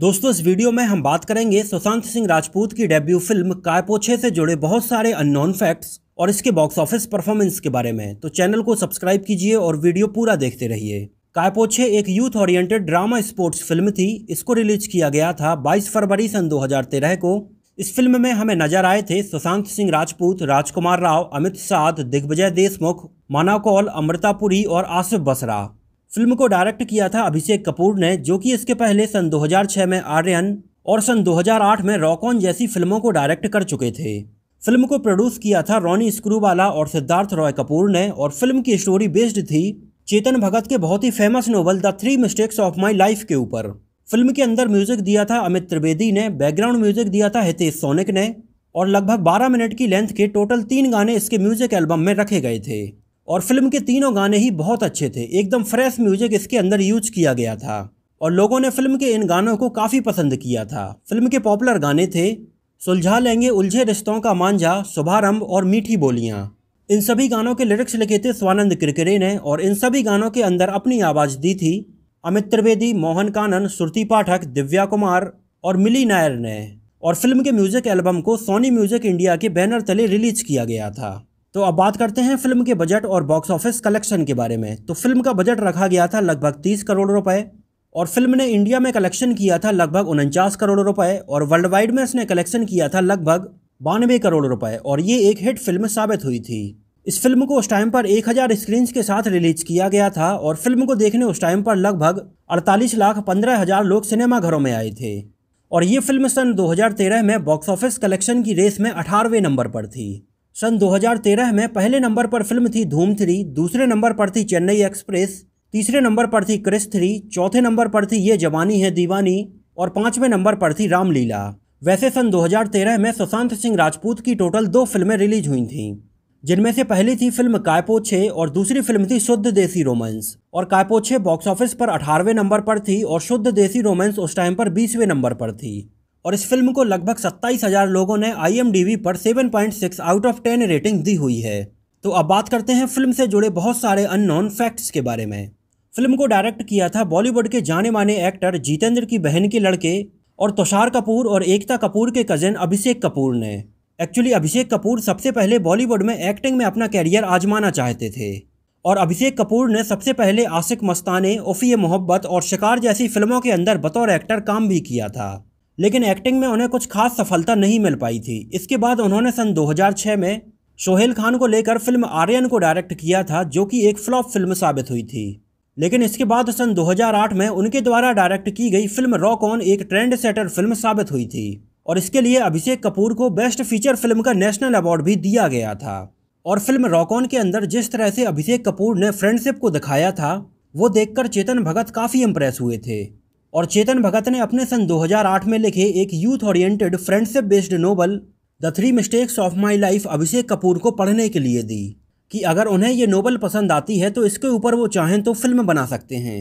दोस्तों इस वीडियो में हम बात करेंगे सुशांत सिंह राजपूत की डेब्यू फिल्म कायपोछे से जुड़े बहुत सारे अननोन फैक्ट्स और इसके बॉक्स ऑफिस परफॉर्मेंस के बारे में तो चैनल को सब्सक्राइब कीजिए और वीडियो पूरा देखते रहिए कायपोछे एक youth oriented drama sports film थी इसको रिलीज किया गया था 22 फरवरी सन 2013 को इस फिल्म में हमें नजर आए थे सुशांत सिंह राजपूत राजकुमार राव अमित साध दिग्विजय देशमुख माना कौल और आसिफ बसरा फिल्म को डायरेक्ट किया था अभिषेक कपूर ने जो कि इसके पहले सन 2006 में आर्यन और सन 2008 में रॉकॉन जैसी फिल्मों को डायरेक्ट कर चुके थे फिल्म को प्रोड्यूस किया था रॉनी स्क्रूवाला और सिद्धार्थ रॉय कपूर ने और फिल्म की स्टोरी बेस्ड थी चेतन भगत के बहुत ही famous novel the three mistakes of my life के ऊपर फिल्म के अंदर म्यूजिक दिया था अमित त्रिवेदी ने बैकग्राउंड म्यूजिक दिया था हितेश सोनिक ने और लगभग 12 मिनट की लेंथ के टोटल तीन गाने इसके म्यूजिक एल्बम में रखे गए थे और फिल्म के तीनों गाने ही बहुत अच्छे थे एकदम फ्रेश म्यूजिक इसके अंदर यूज किया गया था और लोगों ने फिल्म के इन गानों को काफ़ी पसंद किया था फिल्म के पॉपुलर गाने थे सुलझा लेंगे उलझे रिश्तों का मांझा शुभारंभ और मीठी बोलियाँ इन सभी गानों के लिरिक्स लिखे थे स्वानंद किरकिरे ने और इन सभी गानों के अंदर अपनी आवाज़ दी थी अमित त्रिवेदी मोहन कानन श्रुति पाठक दिव्या कुमार और मिली नायर ने और फिल्म के म्यूजिक एल्बम को सोनी म्यूजिक इंडिया के बैनर तले रिलीज किया गया था तो अब बात करते हैं फिल्म के बजट और बॉक्स ऑफिस कलेक्शन के बारे में तो फिल्म का बजट रखा गया था लगभग तीस करोड़ रुपए और फिल्म ने इंडिया में कलेक्शन किया था लगभग उनचास करोड़ रुपए और वर्ल्ड वाइड में इसने कलेक्शन किया था लगभग बानवे करोड़ रुपए और ये एक हिट फिल्म साबित हुई थी इस फिल्म को उस टाइम पर 1000 स्क्रीन्स के साथ रिलीज किया गया था और फिल्म को देखने उस टाइम पर लगभग 48 लाख पंद्रह हजार लोग सिनेमा घरों में आए थे और ये फिल्म सन 2013 में बॉक्स ऑफिस कलेक्शन की रेस में अठारहवें नंबर पर थी सन 2013 में पहले नंबर पर फिल्म थी धूम थ्री दूसरे नंबर पर थी चेन्नई एक्सप्रेस तीसरे नंबर पर थी क्रिस थ्री चौथे नंबर पर थी ये जवानी है दीवानी और पांचवें नंबर पर थी रामलीला वैसे सन 2013 में सुशांत सिंह राजपूत की टोटल दो फिल्में रिलीज हुई थीं जिनमें से पहली थी फिल्म कायपोछे और दूसरी फिल्म थी शुद्ध देसी रोमांस और कायपोछे बॉक्स ऑफिस पर अठारहवें नंबर पर थी और शुद्ध देसी रोमांस उस टाइम पर बीसवें नंबर पर थी और इस फिल्म को लगभग सत्ताईस हजार लोगों ने आई पर 7.6 आउट ऑफ 10 रेटिंग दी हुई है तो अब बात करते हैं फिल्म से जुड़े बहुत सारे अननोन फैक्ट्स के बारे में फिल्म को डायरेक्ट किया था बॉलीवुड के जाने माने एक्टर जितेंद्र की बहन के लड़के और तुषार कपूर और एकता कपूर के कज़न अभिषेक कपूर ने एक्चुअली अभिषेक कपूर सबसे पहले बॉलीवुड में एक्टिंग में अपना कैरियर आजमाना चाहते थे और अभिषेक कपूर ने सबसे पहले आशिक मस्ताने ओफिया मोहब्बत और शिकार जैसी फिल्मों के अंदर बतौर एक्टर काम भी किया था लेकिन एक्टिंग में उन्हें कुछ खास सफलता नहीं मिल पाई थी इसके बाद उन्होंने सन 2006 में शोहेल खान को लेकर फिल्म आर्यन को डायरेक्ट किया था जो कि एक फ्लॉप फिल्म साबित हुई थी लेकिन इसके बाद सन 2008 में उनके द्वारा डायरेक्ट की गई फिल्म रॉक ऑन एक ट्रेंड सेटर फिल्म साबित हुई थी और इसके लिए अभिषेक कपूर को बेस्ट फीचर फिल्म का नेशनल अवार्ड भी दिया गया था और फिल्म रॉक ऑन के अंदर जिस तरह से अभिषेक कपूर ने फ्रेंडशिप को दिखाया था वो देखकर चेतन भगत काफ़ी इम्प्रेस हुए थे और चेतन भगत ने अपने सन 2008 में लिखे एक youth oriented friendship based novel the three mistakes of my life Abhishek Kapoor को पढ़ने के लिए दी कि अगर उन्हें ये नोबल पसंद आती है तो इसके ऊपर वो चाहें तो फिल्म बना सकते हैं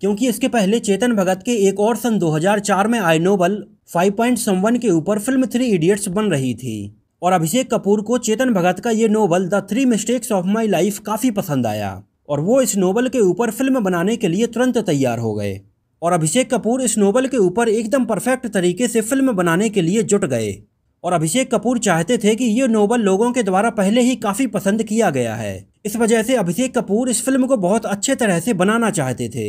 क्योंकि इसके पहले चेतन भगत के एक और सन 2004 में आए नोवल फाइव पॉइंट समवन के ऊपर फिल्म थ्री इडियट्स बन रही थी और अभिषेक कपूर को चेतन भगत का ये novel the three mistakes of my life काफ़ी पसंद आया और वो इस नोवल के ऊपर फिल्म बनाने के लिए तुरंत तैयार हो गए और अभिषेक कपूर इस नोवेल के ऊपर एकदम परफेक्ट तरीके से फिल्म बनाने के लिए जुट गए और अभिषेक कपूर चाहते थे कि ये नोवेल लोगों के द्वारा पहले ही काफ़ी पसंद किया गया है इस वजह से अभिषेक कपूर इस फिल्म को बहुत अच्छे तरह से बनाना चाहते थे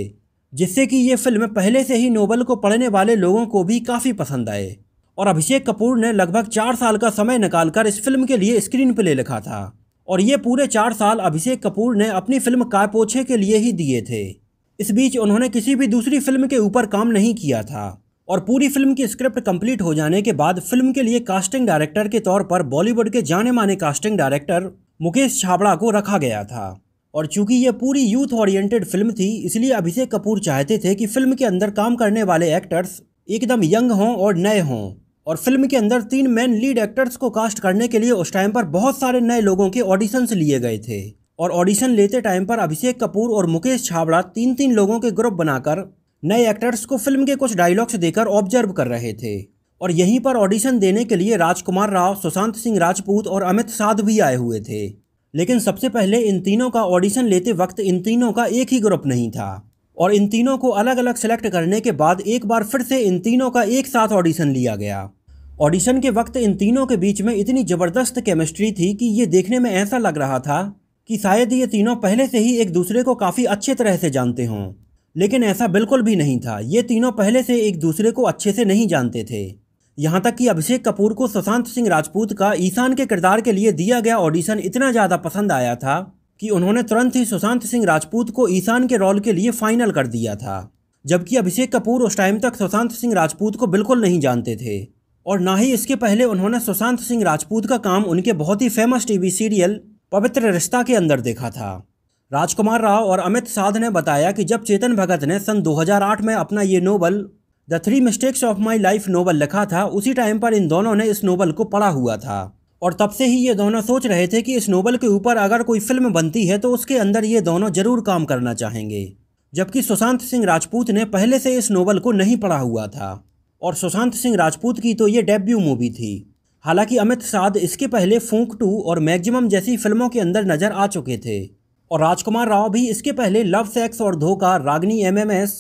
जिससे कि ये फिल्म पहले से ही नोवेल को पढ़ने वाले लोगों को भी काफ़ी पसंद आए और अभिषेक कपूर ने लगभग चार साल का समय निकालकर इस फिल्म के लिए स्क्रीन प्ले लिखा था और ये पूरे चार साल अभिषेक कपूर ने अपनी फिल्म कायपोछे के लिए ही दिए थे इस बीच उन्होंने किसी भी दूसरी फिल्म के ऊपर काम नहीं किया था और पूरी फिल्म की स्क्रिप्ट कंप्लीट हो जाने के बाद फिल्म के लिए कास्टिंग डायरेक्टर के तौर पर बॉलीवुड के जाने माने कास्टिंग डायरेक्टर मुकेश छाबड़ा को रखा गया था और चूंकि ये पूरी यूथ ओरिएंटेड फिल्म थी इसलिए अभिषेक कपूर चाहते थे कि फिल्म के अंदर काम करने वाले एक्टर्स एकदम यंग हों और नए हों और फिल्म के अंदर तीन मेन लीड एक्टर्स को कास्ट करने के लिए उस टाइम पर बहुत सारे नए लोगों के ऑडिशंस लिए गए थे और ऑडिशन लेते टाइम पर अभिषेक कपूर और मुकेश छाबड़ा तीन तीन लोगों के ग्रुप बनाकर नए एक्टर्स को फिल्म के कुछ डायलॉग्स देकर ऑब्जर्व कर रहे थे और यहीं पर ऑडिशन देने के लिए राजकुमार राव सुशांत सिंह राजपूत और अमित साध भी आए हुए थे लेकिन सबसे पहले इन तीनों का ऑडिशन लेते वक्त इन तीनों का एक ही ग्रुप नहीं था और इन तीनों को अलग अलग सेलेक्ट करने के बाद एक बार फिर से इन तीनों का एक साथ ऑडिशन लिया गया ऑडिशन के वक्त इन तीनों के बीच में इतनी ज़बरदस्त केमिस्ट्री थी कि ये देखने में ऐसा लग रहा था कि शायद ये तीनों पहले से ही एक दूसरे को काफ़ी अच्छे तरह से जानते हों लेकिन ऐसा बिल्कुल भी नहीं था ये तीनों पहले से एक दूसरे को अच्छे से नहीं जानते थे यहाँ तक कि अभिषेक कपूर को सुशांत सिंह राजपूत का ईशान के किरदार के लिए दिया गया ऑडिशन इतना ज़्यादा पसंद आया था कि उन्होंने तुरंत ही सुशांत सिंह राजपूत को ईशान के रोल के लिए फाइनल कर दिया था जबकि अभिषेक कपूर उस टाइम तक सुशांत सिंह राजपूत को बिल्कुल नहीं जानते थे और ना ही इसके पहले उन्होंने सुशांत सिंह राजपूत का काम उनके बहुत ही फेमस टीवी सीरियल पवित्र रिश्ता के अंदर देखा था राजकुमार राव और अमित साध ने बताया कि जब चेतन भगत ने सन 2008 में अपना ये novel the three mistakes of my life novel लिखा था उसी टाइम पर इन दोनों ने इस नोवल को पढ़ा हुआ था और तब से ही ये दोनों सोच रहे थे कि इस नोवल के ऊपर अगर कोई फिल्म बनती है तो उसके अंदर ये दोनों जरूर काम करना चाहेंगे जबकि सुशांत सिंह राजपूत ने पहले से इस नोवल को नहीं पढ़ा हुआ था और सुशांत सिंह राजपूत की तो ये डेब्यू मूवी थी हालांकि अमित शाह इसके पहले फूंक टू और मैक्सिमम जैसी फिल्मों के अंदर नजर आ चुके थे और राजकुमार राव भी इसके पहले love sex aur Dhokha Ragini MMS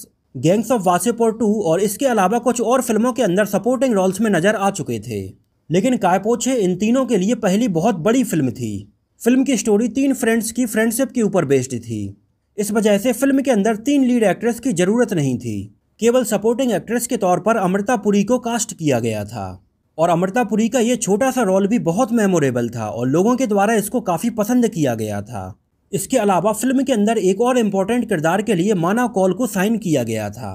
gangs of Wasseypur two और इसके अलावा कुछ और फिल्मों के अंदर सपोर्टिंग रोल्स में नजर आ चुके थे लेकिन कायपोछे इन तीनों के लिए पहली बहुत बड़ी फिल्म थी फिल्म की स्टोरी तीन फ्रेंड्स की फ्रेंडशिप के ऊपर बेस्ड थी इस वजह से फिल्म के अंदर तीन लीड एक्ट्रेस की जरूरत नहीं थी केवल सपोर्टिंग एक्ट्रेस के तौर पर अमृता पुरी को कास्ट किया गया था और अमृतापुरी का ये छोटा सा रोल भी बहुत मेमोरेबल था और लोगों के द्वारा इसको काफ़ी पसंद किया गया था इसके अलावा फिल्म के अंदर एक और इम्पोर्टेंट किरदार के लिए माना कॉल को साइन किया गया था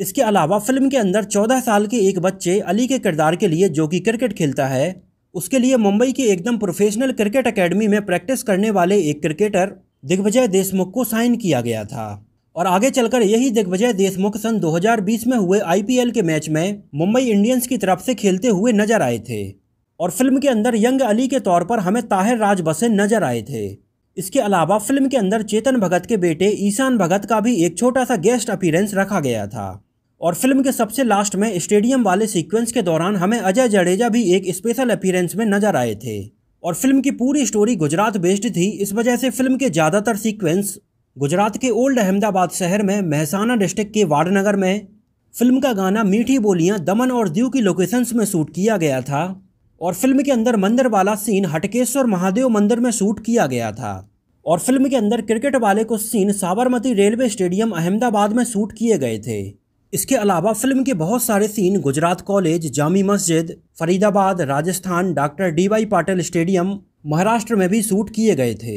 इसके अलावा फिल्म के अंदर 14 साल के एक बच्चे अली के किरदार के लिए जो कि क्रिकेट खेलता है उसके लिए मुंबई के एकदम प्रोफेशनल क्रिकेट एकेडमी में प्रैक्टिस करने वाले एक क्रिकेटर दिग्विजय देशमुख को साइन किया गया था और आगे चलकर यही दिग्विजय देशमुख सन 2020 में हुए आईपीएल के मैच में मुंबई इंडियंस की तरफ से खेलते हुए नजर आए थे और फिल्म के अंदर यंग अली के तौर पर हमें ताहिर राज बसे नजर आए थे इसके अलावा फिल्म के अंदर चेतन भगत के बेटे ईशान भगत का भी एक छोटा सा गेस्ट अपीरेंस रखा गया था और फिल्म के सबसे लास्ट में स्टेडियम वाले सीक्वेंस के दौरान हमें अजय जडेजा भी एक स्पेशल अपीरेंस में नजर आए थे और फिल्म की पूरी स्टोरी गुजरात बेस्ड थी इस वजह से फिल्म के ज़्यादातर सीक्वेंस गुजरात के ओल्ड अहमदाबाद शहर में महसाना डिस्ट्रिक्ट के वाडनगर में फिल्म का गाना मीठी बोलियां दमन और दीव की लोकेशंस में शूट किया गया था और फिल्म के अंदर मंदिर वाला सीन हटकेश्वर महादेव मंदिर में शूट किया गया था और फिल्म के अंदर क्रिकेट वाले को scene Sabarmati railway stadium Ahmedabad में शूट किए गए थे इसके अलावा फिल्म के बहुत सारे scene Gujarat college Jami Masjid Faridabad Rajasthan doctor D Y Patil stadium Maharashtra में भी शूट किए गए थे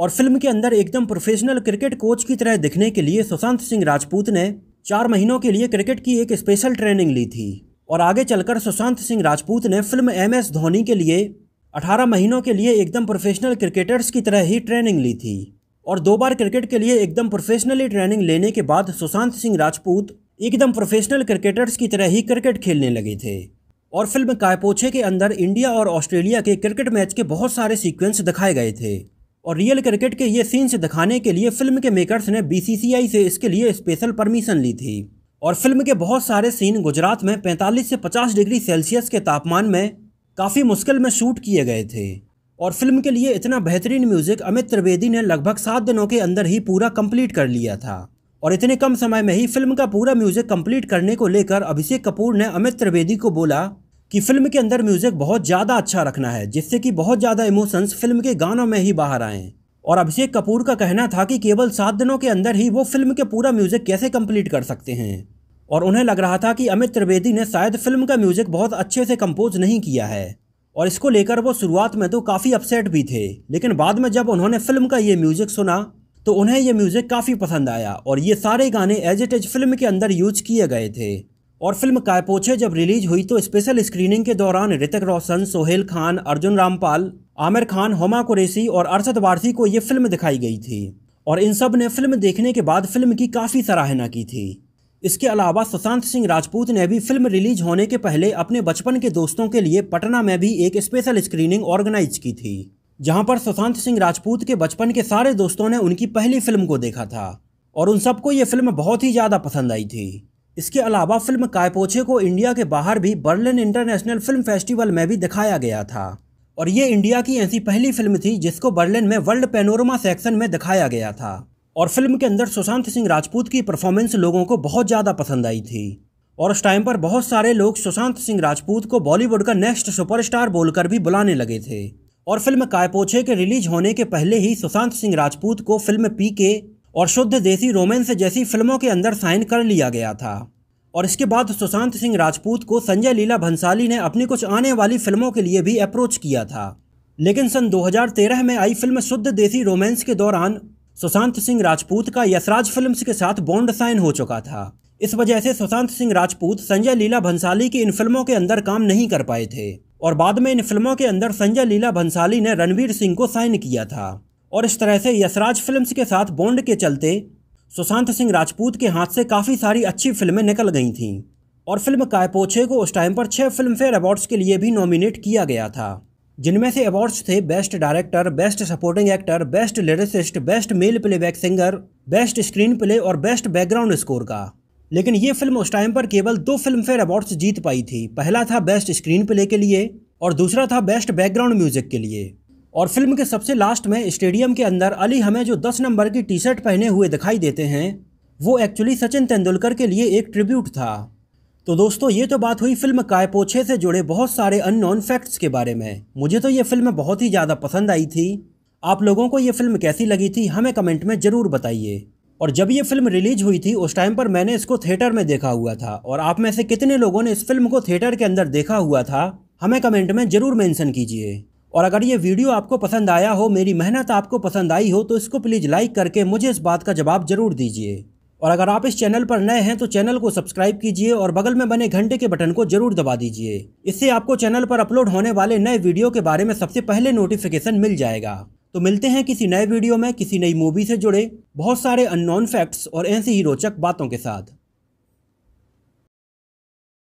और फिल्म के अंदर एकदम प्रोफेशनल क्रिकेट कोच की तरह दिखने के लिए सुशांत सिंह राजपूत ने चार महीनों के लिए क्रिकेट की एक स्पेशल ट्रेनिंग ली थी और आगे चलकर सुशांत सिंह राजपूत ने फिल्म एम एस धोनी के लिए 18 महीनों के लिए एकदम प्रोफेशनल क्रिकेटर्स की तरह ही ट्रेनिंग ली थी और दो बार क्रिकेट के लिए एकदम प्रोफेशनली ट्रेनिंग लेने के बाद सुशांत सिंह राजपूत एकदम प्रोफेशनल क्रिकेटर्स की तरह ही क्रिकेट खेलने लगे थे और फिल्म कायपोछे के अंदर इंडिया और ऑस्ट्रेलिया के क्रिकेट मैच के बहुत सारे सीक्वेंस दिखाए गए थे और रियल क्रिकेट के ये सीन्स दिखाने के लिए फिल्म के मेकर्स ने बीसीसीआई से इसके लिए स्पेशल परमिशन ली थी और फिल्म के बहुत सारे सीन गुजरात में 45 से 50 डिग्री सेल्सियस के तापमान में काफ़ी मुश्किल में शूट किए गए थे और फिल्म के लिए इतना बेहतरीन म्यूज़िक अमित त्रिवेदी ने लगभग सात दिनों के अंदर ही पूरा कंप्लीट कर लिया था और इतने कम समय में ही फिल्म का पूरा म्यूज़िक कंप्लीट करने को लेकर अभिषेक कपूर ने अमित त्रिवेदी को बोला कि फिल्म के अंदर म्यूज़िक बहुत ज़्यादा अच्छा रखना है जिससे कि बहुत ज़्यादा इमोशंस फिल्म के गानों में ही बाहर आएँ और अभिषेक कपूर का कहना था कि केवल सात दिनों के अंदर ही वो फिल्म के पूरा म्यूज़िक कैसे कंप्लीट कर सकते हैं और उन्हें लग रहा था कि अमित त्रिवेदी ने शायद फिल्म का म्यूज़िक बहुत अच्छे से कंपोज नहीं किया है और इसको लेकर वो शुरुआत में तो काफ़ी अपसेट भी थे लेकिन बाद में जब उन्होंने फिल्म का ये म्यूज़िक सुना तो उन्हें ये म्यूज़िक काफ़ी पसंद आया और ये सारे गाने एज इट इज फिल्म के अंदर यूज किए गए थे और फिल्म कायपोछे जब रिलीज हुई तो स्पेशल स्क्रीनिंग के दौरान ऋतिक रोशन सोहेल खान अर्जुन रामपाल आमिर खान होमा कुरेशी और अरशद वारसी को ये फिल्म दिखाई गई थी और इन सब ने फिल्म देखने के बाद फिल्म की काफ़ी सराहना की थी इसके अलावा सुशांत सिंह राजपूत ने भी फिल्म रिलीज होने के पहले अपने बचपन के दोस्तों के लिए पटना में भी एक स्पेशल स्क्रीनिंग ऑर्गेनाइज की थी जहां पर सुशांत सिंह राजपूत के बचपन के सारे दोस्तों ने उनकी पहली फिल्म को देखा था और उन सबको ये फिल्म बहुत ही ज़्यादा पसंद आई थी इसके अलावा फिल्म कायपोछे को इंडिया के बाहर भी बर्लिन इंटरनेशनल फिल्म फेस्टिवल में भी दिखाया गया था और ये इंडिया की ऐसी पहली फिल्म थी जिसको बर्लिन में वर्ल्ड पेनोरमा सेक्शन में दिखाया गया था और फिल्म के अंदर सुशांत सिंह राजपूत की परफॉर्मेंस लोगों को बहुत ज़्यादा पसंद आई थी और उस टाइम पर बहुत सारे लोग सुशांत सिंह राजपूत को बॉलीवुड का नेक्स्ट सुपरस्टार बोलकर भी बुलाने लगे थे और फिल्म कायपोछे के रिलीज होने के पहले ही सुशांत सिंह राजपूत को फिल्म पी के और शुद्ध देसी रोमेंस जैसी फिल्मों के अंदर साइन कर लिया गया था और इसके बाद सुशांत सिंह राजपूत को संजय लीला भंसाली ने अपनी कुछ आने वाली फिल्मों के लिए भी अप्रोच किया था लेकिन सन 2013 में आई फिल्म शुद्ध देसी रोमांस के दौरान सुशांत सिंह राजपूत का यशराज फिल्म्स के साथ बॉन्ड साइन हो चुका था इस वजह से सुशांत सिंह राजपूत संजय लीला भंसाली की इन फिल्मों के अंदर काम नहीं कर पाए थे और बाद में इन फिल्मों के अंदर संजय लीला भंसाली ने रणवीर सिंह को साइन किया था और इस तरह से यशराज फिल्म्स के साथ बॉन्ड के चलते सुशांत सिंह राजपूत के हाथ से काफ़ी सारी अच्छी फिल्में निकल गई थीं और फिल्म कायपोछे को उस टाइम पर छः फिल्म फेयर अवार्ड्स के लिए भी नॉमिनेट किया गया था जिनमें से अवार्ड्स थे best director best supporting actor best lyricist best male playback singer best screen play और बेस्ट बैकग्राउंड स्कोर का लेकिन ये फिल्म उस टाइम पर केवल दो फिल्म फेयर अवार्ड्स जीत पाई थी पहला था बेस्ट स्क्रीन प्ले के लिए और दूसरा था बेस्ट बैकग्राउंड म्यूजिक के लिए और फिल्म के सबसे लास्ट में स्टेडियम के अंदर अली हमें जो दस नंबर की टी शर्ट पहने हुए दिखाई देते हैं वो एक्चुअली सचिन तेंदुलकर के लिए एक ट्रिब्यूट था तो दोस्तों ये तो बात हुई फिल्म कायपोछे से जुड़े बहुत सारे अननोन फैक्ट्स के बारे में मुझे तो ये फिल्म बहुत ही ज़्यादा पसंद आई थी आप लोगों को ये फिल्म कैसी लगी थी हमें कमेंट में ज़रूर बताइए और जब ये फिल्म रिलीज हुई थी उस टाइम पर मैंने इसको थिएटर में देखा हुआ था और आप में से कितने लोगों ने इस फिल्म को थिएटर के अंदर देखा हुआ था हमें कमेंट में ज़रूर मैंशन कीजिए और अगर ये वीडियो आपको पसंद आया हो मेरी मेहनत आपको पसंद आई हो तो इसको प्लीज़ लाइक करके मुझे इस बात का जवाब ज़रूर दीजिए और अगर आप इस चैनल पर नए हैं तो चैनल को सब्सक्राइब कीजिए और बगल में बने घंटे के बटन को जरूर दबा दीजिए इससे आपको चैनल पर अपलोड होने वाले नए वीडियो के बारे में सबसे पहले नोटिफिकेशन मिल जाएगा तो मिलते हैं किसी नए वीडियो में किसी नई मूवी से जुड़े बहुत सारे अननोन फैक्ट्स और ऐसी ही रोचक बातों के साथ